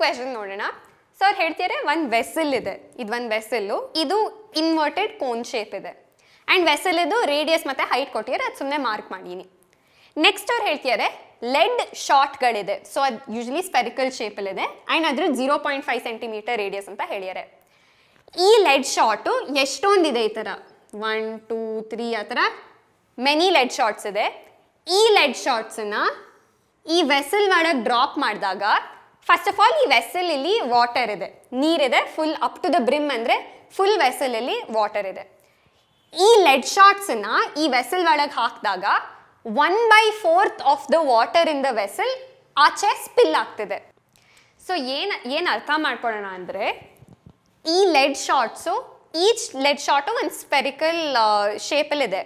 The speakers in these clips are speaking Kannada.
ಕ್ವೆಶನ್ ನೋಡೋಣ ಸೊ ಅವ್ರು ಹೇಳ್ತಿದ್ದಾರೆ ಒಂದು ವೆಸಲ್ ಇದೆ ಇದು ಒಂದು ವೆಸಲ್ಲು ಇದು ಇನ್ವರ್ಟೆಡ್ ಕೋನ್ ಶೇಪ್ ಇದೆ ಆ್ಯಂಡ್ ವೆಸಲ್ ಇದು ರೇಡಿಯಸ್ ಮತ್ತು ಹೈಟ್ ಕೊಟ್ಟಿದ್ದಾರೆ ಅದು ಸುಮ್ಮನೆ ಮಾರ್ಕ್ ಮಾಡೀನಿ ನೆಕ್ಸ್ಟ್ ಅವ್ರು ಹೇಳ್ತಿದ್ದಾರೆ ಲೆಡ್ ಶಾರ್ಟ್ಗಳಿದೆ ಸೊ ಅದು ಯೂಶ್ವಲಿ ಸ್ಪೆರಿಕಲ್ ಶೇಪಲ್ಲಿದೆ ಆ್ಯಂಡ್ ಅದ್ರ zero point five centimetre radius ಅಂತ ಹೇಳ್ಯಾರೆ ಈ ಲೆಡ್ ಶಾರ್ಟು ಇದೆ ಈ ಥರ ಒನ್ ಟೂ ತ್ರೀ ಆ ಥರ ಮೆನಿ ಲೆಡ್ ಶಾರ್ಟ್ಸ್ ಇದೆ ಈ ಲೆಡ್ ಶಾರ್ಟ್ಸನ್ನು ಈ ವೆಸಲ್ ಮಾಡೋಕ್ಕೆ ಡ್ರಾಪ್ ಮಾಡಿದಾಗ ಫಸ್ಟ್ ಆಫ್ ಆಲ್ ಈ ವೆಸಲ್ ಇಲ್ಲಿ ವಾಟರ್ ಇದೆ ನೀರಿದೆ full up to the brim ಅಂದರೆ ಫುಲ್ ವೆಸಲಲ್ಲಿ ವಾಟರ್ ಇದೆ ಈ ಲೆಡ್ ಶಾರ್ಟ್ಸನ್ನ ಈ ವೆಸಲ್ ಒಳಗೆ ಹಾಕಿದಾಗ one by fourth of the water in the vessel ಆಚೆ ಸ್ಪಿಲ್ ಆಗ್ತಿದೆ ಸೊ ಏನು ಏನು ಅರ್ಥ ಮಾಡ್ಕೊಳ್ಳೋಣ ಅಂದರೆ ಈ lead shots each lead shot ಒಂದು ಸ್ಪೆರಿಕಲ್ ಶೇಪಲ್ಲಿದೆ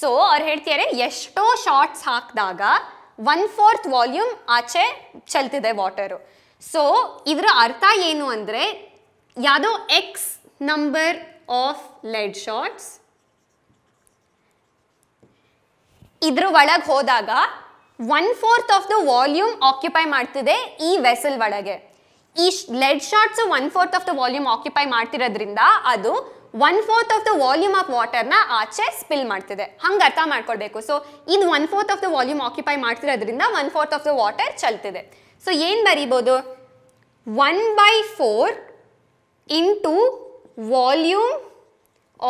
ಸೊ ಅವ್ರು ಹೇಳ್ತಿದ್ದಾರೆ ಎಷ್ಟೋ ಶಾರ್ಟ್ಸ್ ಹಾಕಿದಾಗ ಒನ್ ಫೋರ್ತ್ ವಾಲ್ಯೂಮ್ ಆಚೆ ಚಲ್ತಿದೆ ವಾಟರು ಸೊ ಇದರ ಅರ್ಥ ಏನು ಅಂದರೆ ಯಾವುದೋ x number of lead shots ಇದ್ರ ಒಳಗೆ ಹೋದಾಗ one fourth of the volume occupy ಮಾಡ್ತಿದೆ ಈ ವೆಸಲ್ ಒಳಗೆ ಈ lead shots one fourth of the volume occupy ಮಾಡ್ತಿರೋದ್ರಿಂದ ಅದು one fourth of the volume of ವಾಟರ್ನ ಆಚೆ ಸ್ಪಿಲ್ ಮಾಡ್ತಿದೆ ಹಂಗೆ ಅರ್ಥ ಮಾಡ್ಕೊಳ್ಬೇಕು ಸೊ ಇದು one fourth of the volume occupy ಮಾಡ್ತಿರೋದ್ರಿಂದ one fourth of the water ಚಲ್ತಿದೆ ಸೊ ಏನು ಬರೀಬೋದು one by four into volume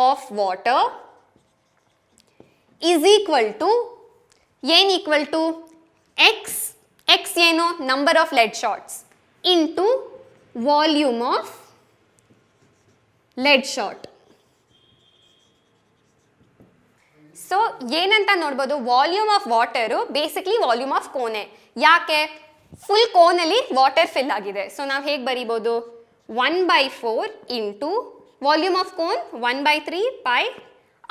of water is equal to ಏನು ಈಕ್ವಲ್ ಟು ಎಕ್ಸ್ ಎಕ್ಸ್ ಏನು number of lead shots into volume of lead shot so ಏನಂತ ನೋಡ್ಬೋದು volume of water basically volume of cone ಯಾಕೆ ಫುಲ್ ಕೋನಲ್ಲಿ ವಾಟರ್ ಫಿಲ್ ಆಗಿದೆ ಸೊ ನಾವು ಹೇಗೆ ಬರಿಬೋದು one by four into volume of cone one by three pi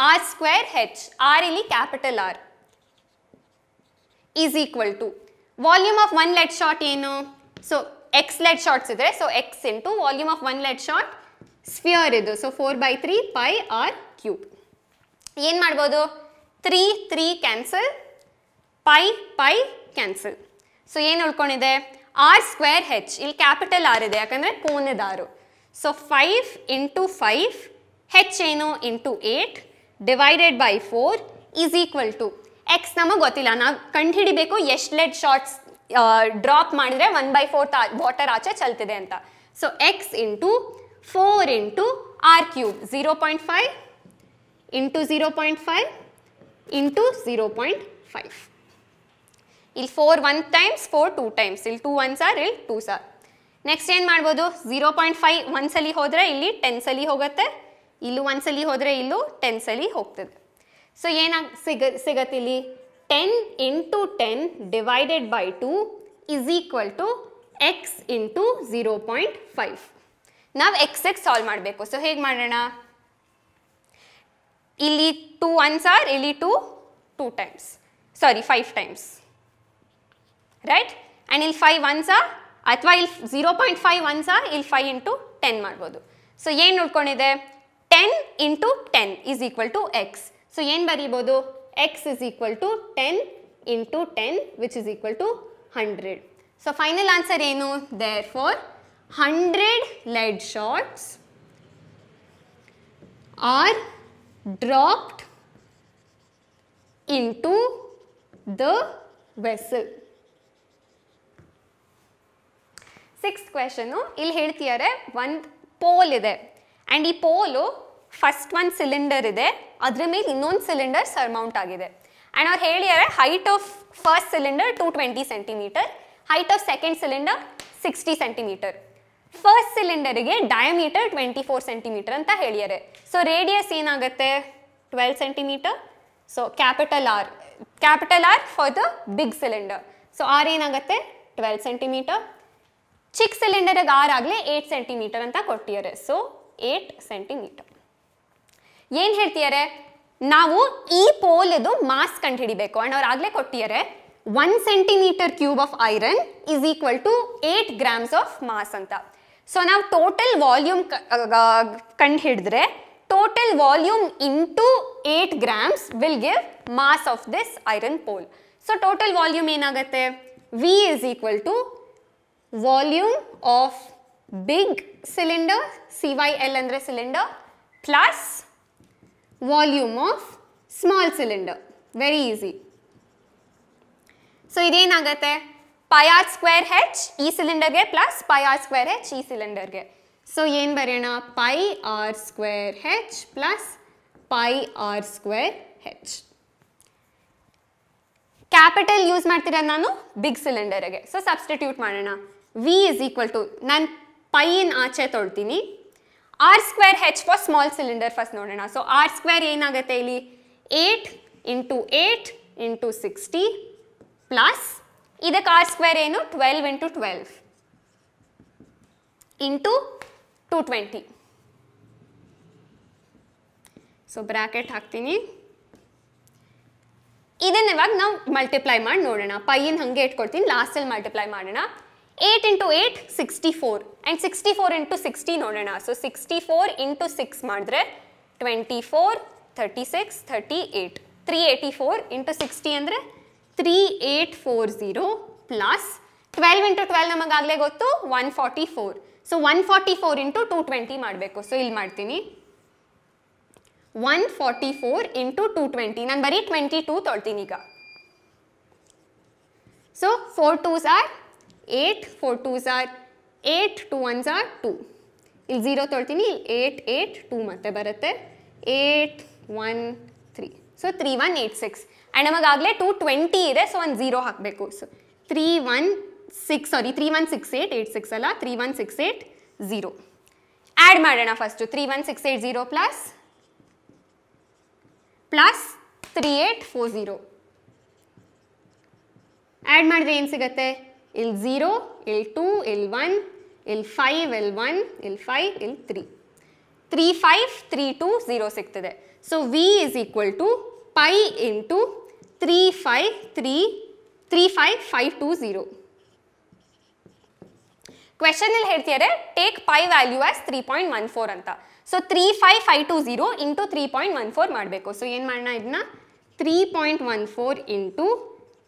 R square h r ಇಲ್ಲಿ capital r is equal to volume of one lead shot ಏನು ಸೊ ಎಕ್ಸ್ ಲೆಡ್ ಶಾಟ್ಸ್ ಇದ್ರೆ so x into volume of one lead shot sphere ಇದು so four by three pi r cube ಏನು ಮಾಡ್ಬೋದು three three cancel pi pi cancel so ಏನು ಉಳ್ಕೊಂಡಿದೆ ಆರ್ ಸ್ಕ್ವೇರ್ ಹೆಚ್ ಇಲ್ಲಿ ಕ್ಯಾಪಿಟಲ್ ಆರ್ ಇದೆ ಯಾಕಂದರೆ ಕೋನೆದಾರು so five into five h ಏನು into eight divided by four is equal to x ನಮಗೆ ಗೊತ್ತಿಲ್ಲ ನಾವು ಕಂಡುಹಿಡಿಬೇಕು ಎಷ್ಟು ಲೆಡ್ ಶಾರ್ಟ್ಸ್ ಡ್ರಾಪ್ ಮಾಡಿದರೆ ಒನ್ ಬೈ ಫೋರ್ತ್ ವಾಟರ್ ಆಚೆ ಚಲ್ತಿದೆ ಅಂತ so x into four into R cube zero point five into zero point five into zero point five ಇಲ್ಲಿ four one times four two times ಇಲ್ಲಿ ಟೂ ಒನ್ ಸಾರ್ ಇಲ್ಲಿ ಟೂ ಸಾರ್ ನೆಕ್ಸ್ಟ್ ಏನು ಮಾಡ್ಬೋದು ಝೀರೋ ಪಾಯಿಂಟ್ ಫೈವ್ ಸಲ ಹೋದರೆ ಇಲ್ಲಿ ಟೆನ್ ಸಲಿ ಹೋಗುತ್ತೆ ಇಲ್ಲೂ ಒಂದ್ಸಲಿ ಹೋದರೆ ಇಲ್ಲೂ ಟೆನ್ ಹೋಗ್ತದೆ ಸೊ ಏನಾಗ ಸಿಗ ಸಿಗತ್ತೆ ಇಲ್ಲಿ ten into ten divided by two is equal to x into zero point five ನಾವು ಎಕ್ಸ್ ಎಕ್ಸ್ ಸಾಲ್ವ್ ಮಾಡಬೇಕು ಸೊ ಹೇಗೆ ಮಾಡೋಣ ಇಲ್ಲಿ ಟೂ ಒನ್ಸ್ ಆರ್ ಇಲ್ಲಿ two two times sorry five times right and ಇಲ್ಲಿ ಫೈವ್ ಒನ್ಸ್ ಆರ್ ಅಥವಾ ಇಲ್ಲಿ zero point five ones r ಇಲ್ಲಿ ಫೈವ್ ಇಂಟು ಟೆನ್ ಮಾಡ್ಬೋದು ಸೊ ಏನು ನೋಡ್ಕೊಂಡಿದೆ ten into ten is equal to x so ಏನು ಬರೀಬೋದು x is equal to ten into ten which is equal to hundred so final answer ಏನು therefore hundred lead shots are dropped into the vessel. Six question ಇಲ್ಲಿ ಹೇಳ್ತಿದ್ದಾರೆ ಒಂದು ಪೋಲ್ ಇದೆ ಆ್ಯಂಡ್ ಈ ಪೋಲು ಫಸ್ಟ್ ಒಂದು ಸಿಲಿಂಡರ್ ಇದೆ ಅದ್ರ ಮೇಲೆ ಇನ್ನೊಂದು ಸಿಲಿಂಡರ್ ಸರ್ಮೌಂಟ್ ಆಗಿದೆ ಆ್ಯಂಡ್ ಅವ್ರು ಹೇಳಿದ್ದಾರೆ height of first cylinder two twenty centimetre height of second cylinder sixty centimetre first ಸಿಲಿಂಡರಿಗೆ ಡಯಾಮೀಟರ್ ಟ್ವೆಂಟಿ ಫೋರ್ ಸೆಂಟಿಮೀಟರ್ ಅಂತ ಹೇಳಿದ್ದಾರೆ ಸೊ ರೇಡಿಯಸ್ ಏನಾಗುತ್ತೆ twelve centimetre so capital r capital r for the big cylinder so r ಏನಾಗುತ್ತೆ ಟ್ವೆಲ್ ಸೆಂಟಿಮೀಟರ್ ಚಿಕ್ಕ ಸಿಲಿಂಡರ್ಗೆ ಆರ್ ಆಗಲಿ ಏಟ್ ಸೆಂಟಿಮೀಟರ್ ಅಂತ ಕೊಟ್ಟಿದ್ದಾರೆ ಸೊ ಏಟ್ ಸೆಂಟಿಮೀಟರ್ ಏನು ಹೇಳ್ತಿದ್ದಾರೆ ನಾವು ಈ ಪೋಲದು ಮಾಸ್ ಕಂಡು ಹಿಡಿಬೇಕು ಅಂಡ್ ಅವ್ರು ಆಗಲೇ ಕೊಟ್ಟಿದ್ದಾರೆ one centimetre cube of iron is equal to eight grams of mass ಅಂತ ಸೊ ನಾವು ಟೋಟಲ್ ವಾಲ್ಯೂಮ್ ಕಂಡು ಹಿಡಿದ್ರೆ total volume into eight grams will give mass of this iron pole so total volume ಏನಾಗುತ್ತೆ v is equal to volume of big cylinder c y l ಅಂದರೆ cylinder plus volume of small cylinder very easy so ಇದೇನಾಗತ್ತೆ ಪೈ ಆರ್ ಸ್ಕ್ವೇರ್ ಹೆಚ್ ಇ ಸಿಲಿಂಡರ್ಗೆ plus pi R square h ಈ ಸಿಲಿಂಡರ್ಗೆ ಸೊ ಏನು ಬರೆಯೋಣ pi R square h plus pi R square h capital use ಮಾಡ್ತಿರೋದು ನಾನು ಬಿಗ್ ಸಿಲಿಂಡರ್ಗೆ ಸೊ ಸಬ್ಸ್ಟಿಟ್ಯೂಟ್ ಮಾಡೋಣ ವಿ ಇಸ್ ಈಕ್ವಲ್ ಟು ನಾನು ಪೈನ್ ಆಚೆ ತೊಳ್ತೀನಿ r square h for small cylinder first ನೋಡೋಣ ಸೊ ಆರ್ ಸ್ಕ್ವೇರ್ ಏನಾಗುತ್ತೆ ಇಲ್ಲಿ eight into eight into sixty plus ಇದಕ್ಕೆ ಆರ್ ಸ್ಕ್ವೇರ್ ಏನು twelve into twelve into two twenty so bracket ಹಾಕ್ತೀನಿ ಇದನ್ನ ಇವಾಗ ನಾವು ಮಲ್ಟಿಪ್ಲೈ ಮಾಡಿ ನೋಡೋಣ ಪೈಯನ್ ಹಂಗೆ ಇಟ್ಕೊಳ್ತೀನಿ ಲಾಸ್ಟಲ್ಲಿ ಮಲ್ಟಿಪ್ಲೈ ಮಾಡೋಣ eight into eight sixty four and sixty four into sixty ನೋಡೋಣ so sixty four into six ಮಾಡಿದ್ರೆ twenty four thirty six thirty eight three eighty four into sixty ಅಂದರೆ three eight four zero plus twelve into twelve ನಮಗಾಗಲೇ ಗೊತ್ತು one forty four so one forty four into two twenty ಮಾಡಬೇಕು ಸೊ ಇಲ್ಲಿ ಮಾಡ್ತೀನಿ one forty four into two twenty ನಾನು ಬರೀ ಟ್ವೆಂಟಿ ಟೂ ತೊಳ್ತೀನಿ ಈಗ so four twos are eight four twos are eight two ones are two ಇಲ್ಲಿ ಝೀರೋ ತೊಳ್ತೀನಿ ಏಟ್ ಏಟ್ ಟೂ ಮತ್ತೆ ಬರುತ್ತೆ eight one three so three one eight six and ನಮಗಾಗಲೇ ಟು ಟ್ವೆಂಟಿ ಇದೆ ಸೊ ಒಂದು ಝೀರೋ ಹಾಕಬೇಕು so three one six sorry three one six eight eight six ಅಲ್ಲ three one six eight zero add ಮಾಡೋಣ first three one six eight zero plus plus three eight four zero add ಮಾಡಿದ್ರೆ ಏನು ಸಿಗುತ್ತೆ ಇಲ್ ಝೀರೋ ಇಲ್ ಟೂ ಇಲ್ ಒನ್ ಇಲ್ ಫೈವ್ ಇಲ್ ಒನ್ ಇಲ್ ಫೈವ್ ಇಲ್ three three five three two zero ಸಿಗ್ತದೆ so V is two pi into three five three three five five two question ಕ್ವೆಶನಲ್ಲಿ ಹೇಳ್ತಿದ್ದಾರೆ take pi value as three point one four ಅಂತ so three five five two zero into three point one four ಮಾಡಬೇಕು ಸೊ ಏನು ಮಾಡೋಣ ಇದನ್ನ three point one four into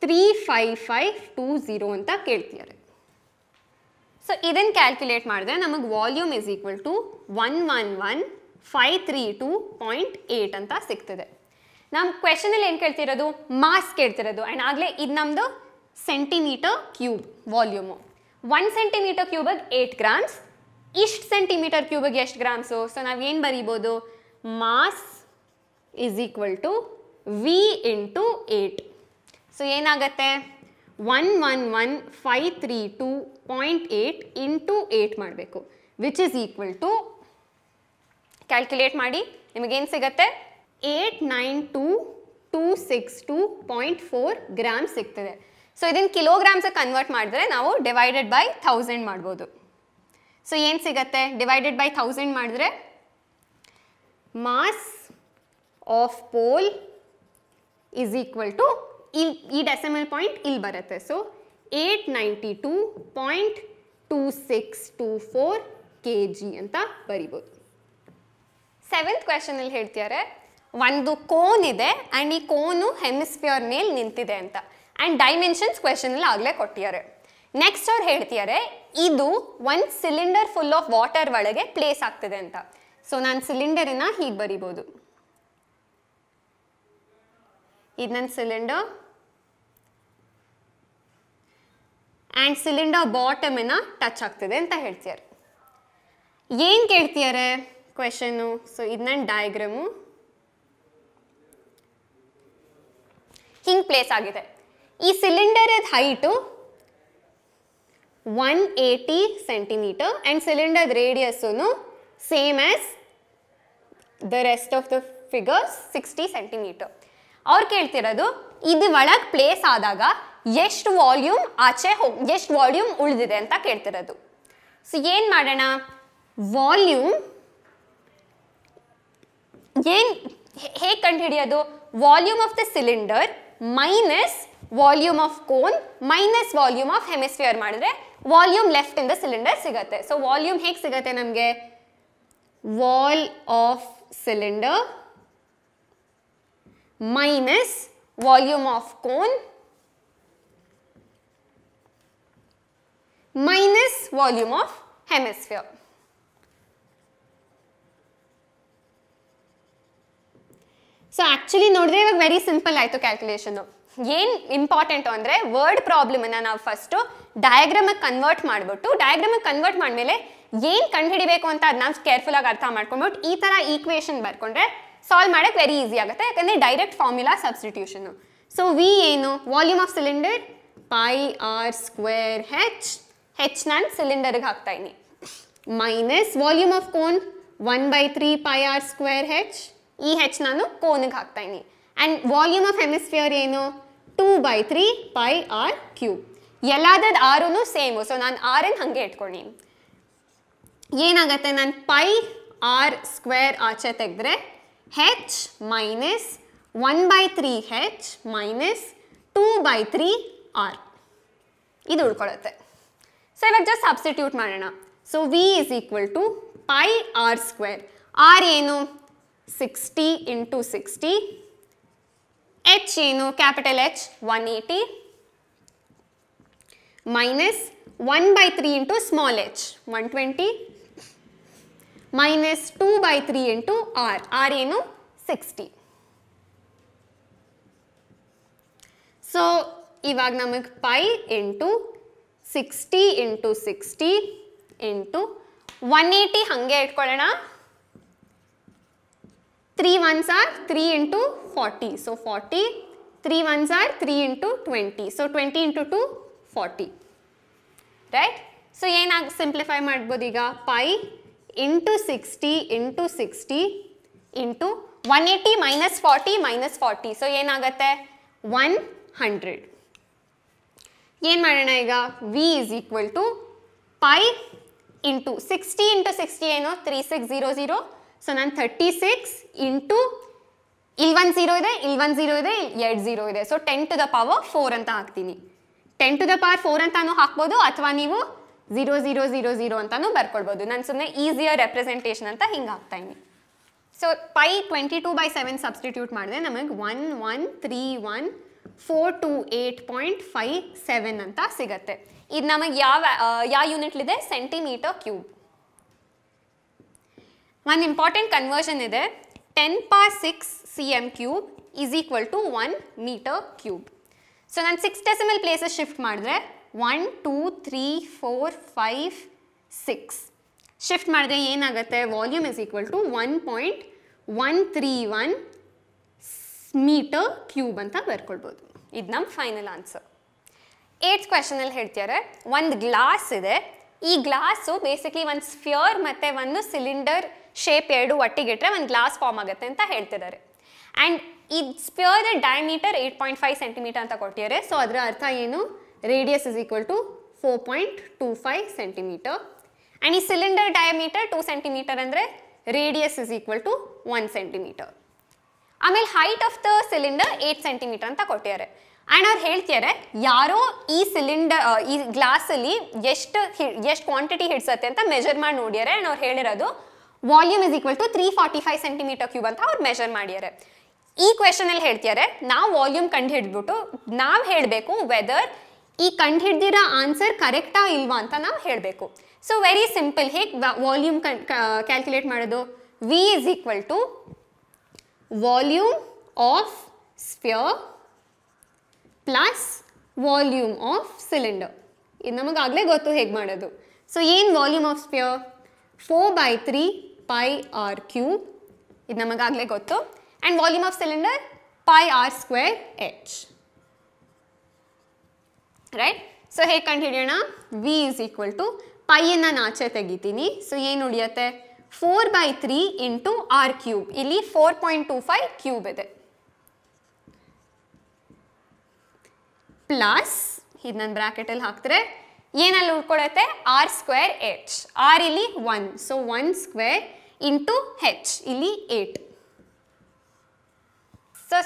three five five two zero ಅಂತ ಕೇಳ್ತಿದ್ದಾರೆ ಸೊ ಇದನ್ನು ಕ್ಯಾಲ್ಕುಲೇಟ್ ಮಾಡಿದ್ರೆ ನಮಗೆ volume is equal to one one one five three two point eight ಅಂತ ಸಿಗ್ತದೆ ನಮ್ಮ ಕ್ವೆಶನಲ್ಲಿ ಏನು ಕೇಳ್ತಿರೋದು ಮಾಸ್ ಕೇಳ್ತಿರೋದು ಆ್ಯಂಡ್ ಆಗಲೇ ಇದು ನಮ್ಮದು centimetre cube volume one centimetre ಕ್ಯೂಬಗೆ ಏಟ್ ಗ್ರಾಮ್ಸ್ ಇಷ್ಟು ಸೆಂಟಿಮೀಟರ್ ಕ್ಯೂಬಿಗೆ ಎಷ್ಟು ಗ್ರಾಮ್ಸು ಸೊ ನಾವೇನು ಬರೀಬೋದು mass is equal to v into eight so ಏನಾಗತ್ತೆ one one one five three two point eight into eight ಮಾಡಬೇಕು which is equal to calculate ಮಾಡಿ ನಿಮಗೇನು ಸಿಗುತ್ತೆ eight nine two two six two point four gram ಸಿಗ್ತದೆ ಸೊ ಇದನ್ನು ಕಿಲೋಗ್ರಾಮ್ಸ್ ಕನ್ವರ್ಟ್ ಮಾಡಿದ್ರೆ ನಾವು ಡಿವೈಡೆಡ್ ಬೈ ಥೌಸಂಡ್ ಮಾಡ್ಬೋದು ಸೊ ಏನು ಸಿಗತ್ತೆ ಡಿವೈಡೆಡ್ ಬೈ ಥೌಸಂಡ್ ಮಾಡಿದ್ರೆ mass of pole is equal to ಈ ಡೆಸಿಮಲ್ ಪಾಯಿಂಟ್ ಇಲ್ಲಿ ಬರುತ್ತೆ so eight ninety two point two six two four k g ಅಂತ ಬರಿಬೋದು ಸೆವೆಂತ್ ಕ್ವೆಶನಲ್ಲಿ ಹೇಳ್ತಿದ್ದಾರೆ ಒಂದು ಕೋನ್ ಇದೆ ಆ್ಯಂಡ್ ಈ ಕೋನು ಹೆಮಿಸ್ಫಿಯರ್ ಮೇಲೆ ನಿಂತಿದೆ ಅಂತ ಆ್ಯಂಡ್ ಡೈಮೆನ್ಷನ್ಸ್ ಕ್ವೆಶನಲ್ಲಿ ಆಗಲೇ ಕೊಟ್ಟಿದ್ದಾರೆ ನೆಕ್ಸ್ಟ್ ಅವ್ರು ಹೇಳ್ತಿದ್ದಾರೆ ಇದು ಒಂದು ಸಿಲಿಂಡರ್ ಫುಲ್ ಆಫ್ ವಾಟರ್ ಒಳಗೆ ಪ್ಲೇಸ್ ಆಗ್ತಿದೆ ಅಂತ ಸೊ ನಾನು ಸಿಲಿಂಡರ್ನ ಹೀಗೆ ಬರಿಬೋದು ಇದು ನನ್ನ ಸಿಲಿಂಡರ್ ಆ್ಯಂಡ್ ಸಿಲಿಂಡರ್ ಬಾಟಮನ್ನು ಟಚ್ ಆಗ್ತಿದೆ ಅಂತ ಹೇಳ್ತಿದ್ದಾರೆ ಏನು ಕೇಳ್ತಿದ್ದಾರೆ ಕ್ವೆಶನು ಸೊ ಇದು ನನ್ನ ಡಯಾಗ್ರಾಮು ಹಿಂಗೆ ಪ್ಲೇಸ್ ಆಗಿದೆ ಈ cylinder height one eighty centimetre and cylinder ರೇಡಿಯಸ್ನು same as the rest of the figures sixty centimetre ಅವ್ರು ಕೇಳ್ತಿರೋದು ಇದು ಒಳಗೆ ಪ್ಲೇಸ್ ಆದಾಗ ಎಷ್ಟು ವಾಲ್ಯೂಮ್ ಆಚೆ ಹೋಗಿ ಎಷ್ಟು ವಾಲ್ಯೂಮ್ ಉಳಿದಿದೆ ಅಂತ ಕೇಳ್ತಿರೋದು ಸೊ ಏನು ಮಾಡೋಣ volume Hague कंटू volume of दिलीर minus volume of cone minus volume of hemisphere volume left in दिलीर so volume हेगते नमें wall of सिलीर minus volume of cone minus volume of hemisphere so actually ನೋಡಿದ್ರೆ ಇವಾಗ ವೆರಿ ಸಿಂಪಲ್ ಆಯಿತು ಕ್ಯಾಲ್ಕುಲೇಷನು ಏನು ಇಂಪಾರ್ಟೆಂಟು ಅಂದರೆ ವರ್ಡ್ ಪ್ರಾಬ್ಲಮನ್ನು ನಾವು ಫಸ್ಟು ಡಯಾಗ್ರಾಮಿಗೆ ಕನ್ವರ್ಟ್ ಮಾಡಿಬಿಟ್ಟು ಡಯಾಗ್ರಾಮಿಗೆ ಕನ್ವರ್ಟ್ ಮಾಡ್ಮೇಲೆ ಏನು ಕಂಡು ಹಿಡಿಬೇಕು ಅಂತ ಅದನ್ನ ನಾವು ಕೇರ್ಫುಲ್ಲಾಗಿ ಅರ್ಥ ಮಾಡ್ಕೊಂಡ್ಬಿಟ್ಟು ಈ ಥರ ಈಕ್ವೇಷನ್ ಬರ್ಕೊಂಡ್ರೆ ಸಾಲ್ವ್ ಮಾಡೋಕ್ಕೆ ವೆರಿ ಈಸಿ ಆಗುತ್ತೆ ಯಾಕಂದರೆ direct formula substitution so v ಏನು volume of cylinder pi R square h h ನಾನು ಸಿಲಿಂಡರ್ಗೆ ಹಾಕ್ತಾಯಿನಿ minus volume of cone one by three pi R square h ಈ ಹೆಚ್ ನಾನು ಕೋನಿಗೆ ಹಾಕ್ತಾ ಇದ್ದೀನಿ ಆ್ಯಂಡ್ ವಾಲ್ಯೂಮ್ ಆಫ್ ಹೆಮಿಸ್ಫಿಯರ್ ಏನು two by three pi R cube ಎಲ್ಲಾದ್ರದ್ದು ಆರೂ ಸೇಮು ಸೊ ನಾನು ಆರನ್ನು ಹಾಗೆ ಇಟ್ಕೊಳ್ಳಿ ಏನಾಗತ್ತೆ ನಾನು ಪೈ ಆರ್ ಸ್ಕ್ವೇರ್ ಆಚೆ ತೆಗೆದ್ರೆ h minus one by three h minus two by three r ಇದು ಉಳ್ಕೊಳ್ಳುತ್ತೆ ಸೊ ಇವಾಗ ಜಸ್ಟ್ ಸಬ್ಸ್ಟಿಟ್ಯೂಟ್ ಮಾಡೋಣ so v is equal to pi R square r ಏನು 60 into 60 h ಏನು capital h 180 minus 1 by 3 into small h 120 minus 2 by 3 into r r ಏನು 60 so ಇವಾಗ ನಮಗೆ pi into sixty into sixty into one eighty ಹಾಗೆ ಇಟ್ಕೊಳ್ಳೋಣ three ones are 3 into 40. So 40, three ones are 3 into 20. So 20 into 2, 40. Right? So ಏನು simplify ಮಾಡ್ಬೋದು ಈಗ pi into sixty into sixty into one eighty minus forty minus forty so ಏನಾಗುತ್ತೆ ಒನ್ ಹಂಡ್ರೆಡ್ ಏನು ಮಾಡೋಣ ಈಗ V is equal to pi into sixty into sixty ಏನು three six zero zero so ನಾನು ಥರ್ಟಿ ಸಿಕ್ಸ್ ಇಂಟು ಇಲ್ಲಿ ಒನ್ ಝೀರೋ ಇದೆ ಇಲ್ಲಿ ಒನ್ ಝೀರೋ ಇದೆ ಎರಡು ಝೀರೋ ಇದೆ so ten to the power four ಅಂತ ಹಾಕ್ತೀನಿ ten to the power four ಅಂತಾನು ಹಾಕ್ಬೋದು ಅಥವಾ ನೀವು ಝೀರೋ ಝೀರೋ ಝೀರೋ ಝೀರೋ ಅಂತಾನು ಬರ್ಕೊಳ್ಬೋದು ನಾನು ಸುಮ್ಮನೆ ಈಸಿಯರ್ ರೆಪ್ರೆಸೆಂಟೇಷನ್ ಅಂತ ಹಿಂಗೆ ಹಾಕ್ತಾ ಇದ್ದೀನಿ so pi twenty two by seven substitute ಮಾಡಿದೆ ನಮಗೆ one one three one four two eight point five seven ಅಂತ ಸಿಗತ್ತೆ ಇದು ನಮಗೆ ಯಾವ ಯಾವ ಯೂನಿಟ್ಲಿದೆ ಸೆಂಟಿಮೀಟರ್ ಕ್ಯೂಬ್ ಒಂದು ಇಂಪಾರ್ಟೆಂಟ್ ಕನ್ವರ್ಷನ್ ಇದೆ ten power six C M cube is equal to one metre cube so ನಾನು ಸಿಕ್ಸ್ ಡೆಸಿಮಲ್ ಪ್ಲೇಸಸ್ ಶಿಫ್ಟ್ ಮಾಡಿದ್ರೆ one two three four five six shift ಮಾಡಿದ್ರೆ ಏನಾಗುತ್ತೆ volume is equal to one point one three one metre cube ಅಂತ ಬರ್ಕೊಳ್ಬೋದು ಇದು ನಮ್ಮ ಫೈನಲ್ ಆನ್ಸರ್ ಏಟ್ ಕ್ವೆಶನಲ್ಲಿ ಹೇಳ್ತಿದ್ದಾರೆ ಒಂದು ಗ್ಲಾಸ್ ಇದೆ ಈ ಗ್ಲಾಸು ಬೇಸಿಕಲಿ ಒಂದು ಸ್ಫಿಯರ್ ಮತ್ತು ಒಂದು ಸಿಲಿಂಡರ್ ಶೇಪ್ ಎರಡು ಒಟ್ಟಿಗಿಟ್ರೆ ಒಂದು ಗ್ಲಾಸ್ ಫಾರ್ಮ್ ಆಗುತ್ತೆ ಅಂತ ಹೇಳ್ತಿದ್ದಾರೆ ಆ್ಯಂಡ್ ಈ sphere diameter eight point five centimetre ಅಂತ ಕೊಟ್ಟಿದ್ದಾರೆ ಸೊ ಅದರ ಅರ್ಥ ಏನು radius is equal to four point two five centimetre and ಈ ಸಿಲಿಂಡರ್ ಡಯಾಮೀಟರ್ ಟೂ ಸೆಂಟಿಮೀಟರ್ ಅಂದರೆ radius is equal to one centimetre ಆಮೇಲೆ height of the cylinder eight centimetre ಅಂತ ಕೊಟ್ಟಿದ್ದಾರೆ ಆ್ಯಂಡ್ ಅವ್ರು ಹೇಳ್ತಿದ್ದಾರೆ ಯಾರೋ ಈ ಸಿಲಿಂಡರ್ ಈ ಗ್ಲಾಸಲ್ಲಿ ಎಷ್ಟು ಎಷ್ಟು ಕ್ವಾಂಟಿಟಿ ಹಿಡ್ಸತ್ತೆ ಅಂತ ಮೆಜರ್ ಮಾಡಿ ನೋಡ್ಯಾರೆ ಆ್ಯಂಡ್ ಅವ್ರು ಹೇಳಿರೋದು volume is equal to three forty five centimetre cube ಅಂತ ಅವ್ರು ಮೆಷರ್ ಮಾಡ್ಯಾರೆ ಈ ಕ್ವೆಶನಲ್ಲಿ ಹೇಳ್ತಿದ್ದಾರೆ ನಾವು ವಾಲ್ಯೂಮ್ ಕಂಡು ಹಿಡಿದ್ಬಿಟ್ಟು ನಾವು ಹೇಳಬೇಕು ವೆದರ್ ಈ ಕಂಡು ಹಿಡ್ದಿರೋ ಆನ್ಸರ್ ಕರೆಕ್ಟಾ ಇಲ್ವಾ ಅಂತ ನಾವು ಹೇಳಬೇಕು ಸೊ ವೆರಿ ಸಿಂಪಲ್ ಹೇಗೆ ವಾಲ್ಯೂಮ್ ಕ್ಯಾಲ್ಕುಲೇಟ್ ಮಾಡೋದು V is equal to volume of sphere plus volume of cylinder ಇದು ನಮಗಾಗಲೇ ಗೊತ್ತು ಹೇಗೆ ಮಾಡೋದು ಸೊ ಏನು volume of sphere four by three pi R cube ಇದು ನಮಗಾಗಲೇ ಗೊತ್ತು and volume of cylinder pi R square H right so ಹೇಗೆ ಕಂಡುಹಿಡಿಯೋಣ ವಿ ಈಸ್ ಈಕ್ವಲ್ ಟು ಪೈಯನ್ನು ನಾಚೆ ಆಚೆ ತೆಗಿತೀನಿ ಸೊ ಏನು ಉಳಿಯುತ್ತೆ four by three into R cube ಇಲ್ಲಿ four point two five cube ಇದೆ ಪ್ಲಸ್ ಇದು ನನ್ನ ಬ್ರ್ಯಾಕೆಟಲ್ಲಿ ಹಾಕಿದ್ರೆ ಏನಲ್ಲಿ ಉಳ್ಕೊಳತ್ತೆ ಆರ್ ಸ್ಕ್ವೇರ್ ಎಚ್ ಆರ್ ಇಲ್ಲಿ one so one square into H ಇಲ್ಲಿ ಏಟ್ ಸೊ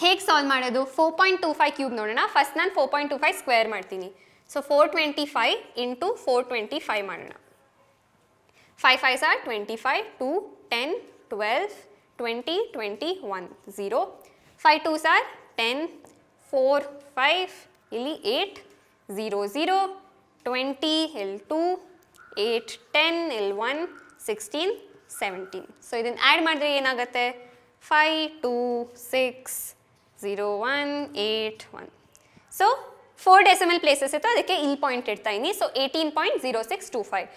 ಹೇಗೆ ಸಾಲ್ವ್ ಮಾಡೋದು four point two five cube ನೋಡೋಣ ಫಸ್ಟ್ ನಾನು four point two five square ಮಾಡ್ತೀನಿ so four twenty five into four twenty five ಮಾಡೋಣ five five sir twenty five two ten twelve twenty twenty one zero five two sir ten four five ಇಲ್ಲಿ ಏಟ್ ಝೀರೋ ಝೀರೋ ಟ್ವೆಂಟಿ ಎಲ್ ಟು ಏಟ್ ಟೆನ್ ಎಲ್ ಒನ್ ಸಿಕ್ಸ್ಟೀನ್ ಸೆವೆಂಟೀನ್ ಸೊ ಇದನ್ನು ಆ್ಯಡ್ ಮಾಡಿದ್ರೆ ಏನಾಗುತ್ತೆ five two six zero one eight one so four decimal places ಇತ್ತು ಅದಕ್ಕೆ ಇಲ್ ಪಾಯಿಂಟ್ ಇಡ್ತಾ ಇದ್ದೀನಿ so eighteen point zero six two five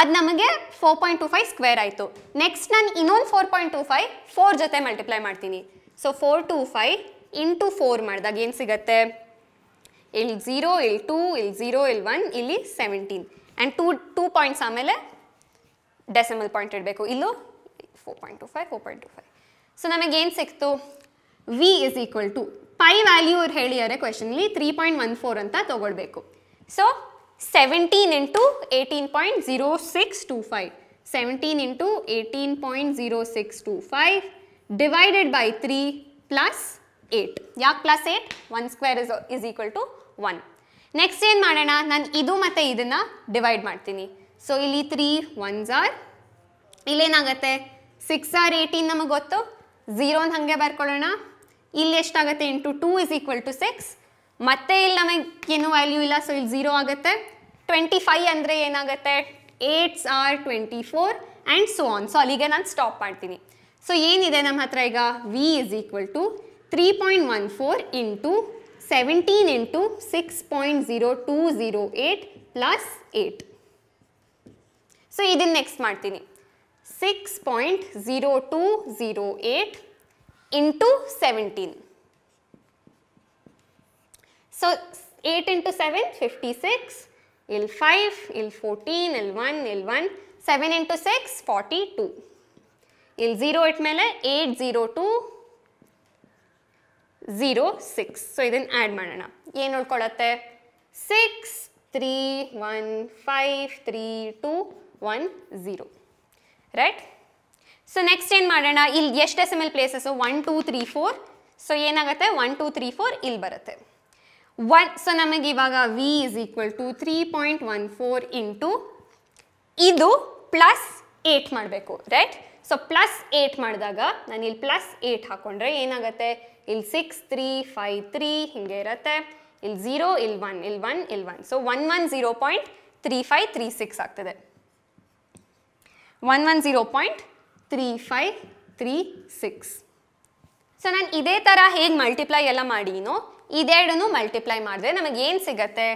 ಅದು ನಮಗೆ four point two five square ಆಯಿತು ನೆಕ್ಸ್ಟ್ ನಾನು ಇನ್ನೊಂದು four point two five four ಜೊತೆ ಮಲ್ಟಿಪ್ಲೈ ಮಾಡ್ತೀನಿ so four two five into four ಮಾಡಿದಾಗ ಏನು ಸಿಗುತ್ತೆ ಇಲ್ಲಿ ಝೀರೋ ಇಲ್ಲಿ ಟೂ ಇಲ್ಲಿ ಝೀರೋ ಇಲ್ಲಿ ಒನ್ ಇಲ್ಲಿ seventeen and two two points ಆಮೇಲೆ ಡೆಸಿಮಲ್ ಪಾಯಿಂಟ್ ಇಡಬೇಕು ಇಲ್ಲೂ four point two five four point two five so ನಮಗೇನು ಸಿಕ್ತು V is equal to pi value ಅವ್ರು ಹೇಳಿದ್ದಾರೆ ಕ್ವೆಶನ್ಲಿ ತ್ರೀ ಪಾಯಿಂಟ್ ಒನ್ ಫೋರ್ ಅಂತ ತೊಗೊಳ್ಬೇಕು so seventeen into eighteen point zero six two five seventeen into eighteen point zero six two five divided by three plus eight ಯಾಕೆ plus eight one square is is equal to one next ಏನು ಮಾಡೋಣ ನಾನು ಇದು ಮತ್ತು ಇದನ್ನು ಡಿವೈಡ್ ಮಾಡ್ತೀನಿ ಸೊ ಇಲ್ಲಿ ತ್ರೀ ಒನ್ಸ್ ಆರ್ ಇಲ್ಲೇನಾಗತ್ತೆ ಸಿಕ್ಸ್ ಆರ್ ಏಯ್ಟೀನ್ ನಮಗೆ ಗೊತ್ತು ಝೀರೋನ ಹಾಗೆ ಬರ್ಕೊಳ್ಳೋಣ ಇಲ್ಲಿ ಎಷ್ಟಾಗುತ್ತೆ into two is equal to six ಮತ್ತೆ ಇಲ್ಲಿ ನಮಗೆ ಏನು ವ್ಯಾಲ್ಯೂ ಇಲ್ಲ ಸೊ ಇಲ್ಲಿ ಝೀರೋ ಆಗುತ್ತೆ ಟ್ವೆಂಟಿ ಫೈ ಅಂದರೆ ಏನಾಗುತ್ತೆ eights are twenty four and so on so ಅಲ್ಲಿಗೆ ನಾನು ಸ್ಟಾಪ್ ಮಾಡ್ತೀನಿ ಸೊ ಏನಿದೆ ನಮ್ಮ ಹತ್ರ ಈಗ V is equal to three point one four into seventeen into six point zero two zero eight plus eight so ಇದನ್ನ ನೆಕ್ಸ್ಟ್ ಮಾಡ್ತೀನಿ six point zero two zero eight into seventeen so eight into seven fifty six ಇಲ್ಲಿ ಫೈವ್ ಇಲ್ಲಿ ಫೋರ್ಟೀನ್ ಇಲ್ಲಿ ಒನ್ ಇಲ್ one seven into six forty two ಇಲ್ಲಿ ಝೀರೋ ಇಟ್ ಮೇಲೆ eight zero two zero six so ಇದನ್ನು ಆ್ಯಡ್ ಮಾಡೋಣ ಏನು ನೋಡ್ಕೊಳತ್ತೆ six three one five three two one zero right so next ಏನು ಮಾಡೋಣ ಇಲ್ಲಿ ಎಷ್ಟು S M L places one two three four so ಏನಾಗುತ್ತೆ ಒನ್ ಟೂ ತ್ರೀ ಫೋರ್ ಇಲ್ಲಿ ಬರುತ್ತೆ ಒನ್ ಸೊ ನಮಗೆ ಇವಾಗ V is equal to three point one four into ಇದು ಪ್ಲಸ್ ಏಟ್ ಮಾಡಬೇಕು ರೈಟ್ ಸೊ ಪ್ಲಸ್ ಏಟ್ ಮಾಡಿದಾಗ ನಾನು ಇಲ್ಲಿ ಪ್ಲಸ್ ಏಟ್ ಹಾಕೊಂಡ್ರೆ ಏನಾಗುತ್ತೆ ಇಲ್ಲಿ ಸಿಕ್ಸ್ ತ್ರೀ ಫೈವ್ ತ್ರೀ ಹಿಂಗೆ ಇರುತ್ತೆ ಇಲ್ಲಿ ಝೀರೋ ಇಲ್ಲಿ ಒನ್ ಇಲ್ಲಿ ಒನ್ ಇಲ್ಲಿ one so one one zero point three five three six ಆಗ್ತದೆ 110.3536 ಸೊ ನಾನು ಇದೇ ಥರ ಹೇಗೆ ಮಲ್ಟಿಪ್ಲೈ ಎಲ್ಲ ಮಾಡೀನೋ ಇದೆರಡನ್ನೂ ಮಲ್ಟಿಪ್ಲೈ ಮಾಡಿದ್ರೆ ನಮಗೆ ಏನು ಸಿಗತ್ತೆ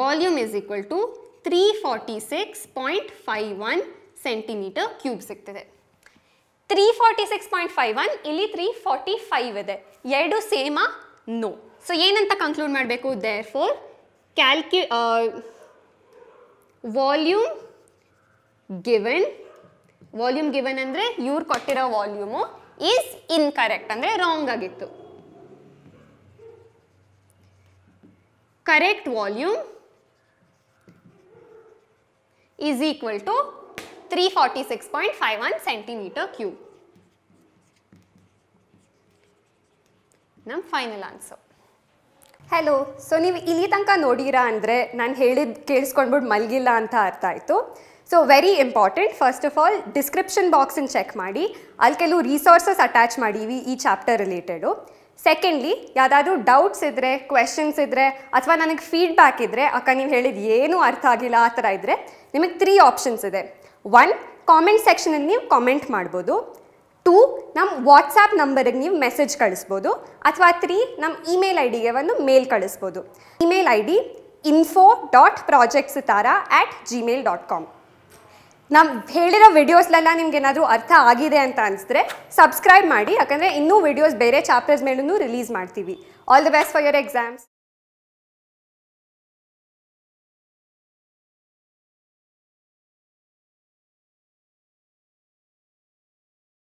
volume is equal to three forty six point five one centimetre cube ಸಿಗ್ತದೆ three forty six point five one ಇಲ್ಲಿ ತ್ರೀ ಫಾರ್ಟಿ ಫೈವ್ ಇದೆ ಎರಡು ಸೇಮಾ ನೋ ಸೊ ಏನಂತ ಕನ್ಕ್ಲೂಡ್ ಮಾಡಬೇಕು ದೇರ್ ಫೋರ್ ಕ್ಯಾಲ್ಕ್ಯು ವಾಲ್ಯೂಮ್ ಗಿವನ್ ವಾಲ್ಯೂಮ್ ಗಿವನ್ ಅಂದರೆ ಇವ್ರು ಕೊಟ್ಟಿರೋ ವಾಲ್ಯೂಮು ಈಸ್ ಇನ್ಕರೆಕ್ಟ್ ಅಂದರೆ ರಾಂಗ್ ಆಗಿತ್ತು correct volume is equal to three forty six point five one centimetre cube ನಮ್ಮ ಫೈನಲ್ ಆನ್ಸರ್ ಹಲೋ ಸೊ ನೀವು ಇಲ್ಲಿ ತನಕ ನೋಡಿರಾ ಅಂದರೆ ನಾನು ಹೇಳಿದ್ದು ಕೇಳಿಸ್ಕೊಂಡ್ಬಿಟ್ಟು ಮಲಗಿಲ್ಲ ಅಂತ ಅರ್ಥ ಆಯಿತು so very important first of all description ಬಾಕ್ಸನ್ನು ಚೆಕ್ ಮಾಡಿ ಅಲ್ಲಿ ಕೆಲವು ರಿಸೋರ್ಸಸ್ ಅಟ್ಯಾಚ್ ಮಾಡೀವಿ ಈ ಚಾಪ್ಟರ್ ರಿಲೇಟೆಡು ಸೆಕೆಂಡ್ಲಿ ಯಾವುದಾದ್ರೂ ಡೌಟ್ಸ್ ಇದ್ದರೆ ಕ್ವೆಶನ್ಸ್ ಇದ್ದರೆ ಅಥವಾ ನನಗೆ ಫೀಡ್ಬ್ಯಾಕ್ ಇದ್ದರೆ ಅಕ್ಕ ನೀವು ಹೇಳಿದ ಏನೂ ಅರ್ಥ ಆಗಿಲ್ಲ ಆ ಥರ ಇದ್ದರೆ ನಿಮಗೆ ತ್ರೀ ಆಪ್ಷನ್ಸ್ ಇದೆ ಒನ್ ಕಾಮೆಂಟ್ ಸೆಕ್ಷನಲ್ಲಿ ನೀವು ಕಾಮೆಂಟ್ ಮಾಡ್ಬೋದು ಟೂ ನಮ್ಮ ವಾಟ್ಸಾಪ್ ನಂಬರಿಗೆ ನೀವು ಮೆಸೇಜ್ ಕಳಿಸ್ಬೋದು ಅಥವಾ ತ್ರೀ ನಮ್ಮ ಇಮೇಲ್ ಐ ಡಿಗೆ ಒಂದು ಮೇಲ್ ಕಳಿಸ್ಬೋದು email I D info dot projects Tara at Gmail dot com ನಮ್ಮ ಹೇಳಿರೋ ವಿಡಿಯೋಸ್ಲೆಲ್ಲ ನಿಮ್ಗೆ ಏನಾದರೂ ಅರ್ಥ ಆಗಿದೆ ಅಂತ ಅನಿಸಿದ್ರೆ ಸಬ್ಸ್ಕ್ರೈಬ್ ಮಾಡಿ ಯಾಕಂದರೆ ಇನ್ನೂ ವಿಡಿಯೋಸ್ ಬೇರೆ ಚಾಪ್ಟರ್ಸ್ ಮೇಲೂ ರಿಲೀಸ್ ಮಾಡ್ತೀವಿ all the best for your exams